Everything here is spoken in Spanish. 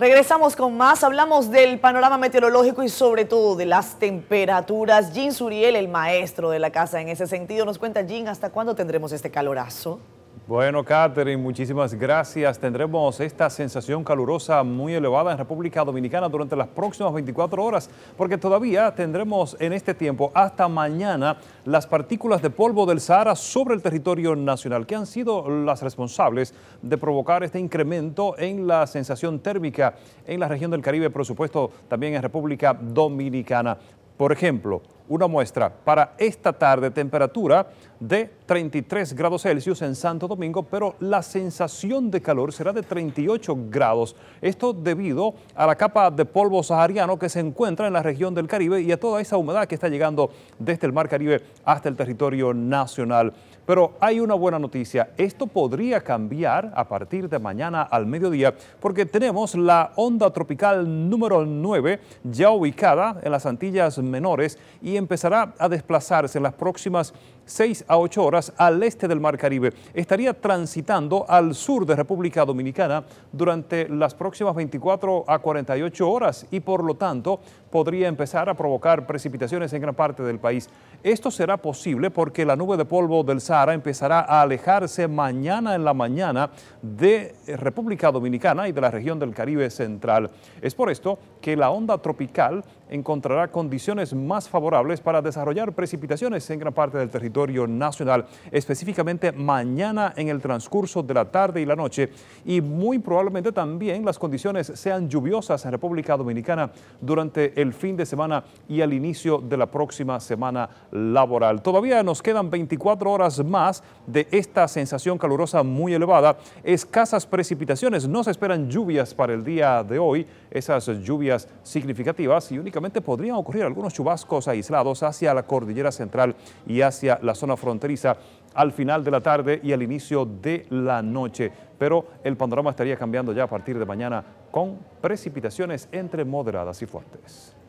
Regresamos con más, hablamos del panorama meteorológico y sobre todo de las temperaturas. Jean Suriel, el maestro de la casa en ese sentido, nos cuenta Jean, ¿hasta cuándo tendremos este calorazo? Bueno, Catherine, muchísimas gracias. Tendremos esta sensación calurosa muy elevada en República Dominicana durante las próximas 24 horas, porque todavía tendremos en este tiempo hasta mañana las partículas de polvo del Sahara sobre el territorio nacional, que han sido las responsables de provocar este incremento en la sensación térmica en la región del Caribe, por supuesto, también en República Dominicana. Por ejemplo, una muestra para esta tarde, temperatura de 33 grados Celsius en Santo Domingo, pero la sensación de calor será de 38 grados. Esto debido a la capa de polvo sahariano que se encuentra en la región del Caribe y a toda esa humedad que está llegando desde el Mar Caribe hasta el territorio nacional. Pero hay una buena noticia, esto podría cambiar a partir de mañana al mediodía porque tenemos la onda tropical número 9 ya ubicada en las Antillas Menores y empezará a desplazarse en las próximas 6 a 8 horas al este del Mar Caribe. Estaría transitando al sur de República Dominicana durante las próximas 24 a 48 horas y por lo tanto podría empezar a provocar precipitaciones en gran parte del país. Esto será posible porque la nube de polvo del Sahara empezará a alejarse mañana en la mañana de República Dominicana y de la región del Caribe Central. Es por esto que la onda tropical encontrará condiciones más favorables para desarrollar precipitaciones en gran parte del territorio nacional, específicamente mañana en el transcurso de la tarde y la noche, y muy probablemente también las condiciones sean lluviosas en República Dominicana durante el fin de semana y al inicio de la próxima semana laboral. Todavía nos quedan 24 horas más de esta sensación calurosa muy elevada, escasas precipitaciones, no se esperan lluvias para el día de hoy, esas lluvias significativas y únicamente podrían ocurrir algunos chubascos aislados hacia la cordillera central y hacia la zona fronteriza al final de la tarde y al inicio de la noche. Pero el panorama estaría cambiando ya a partir de mañana con precipitaciones entre moderadas y fuertes.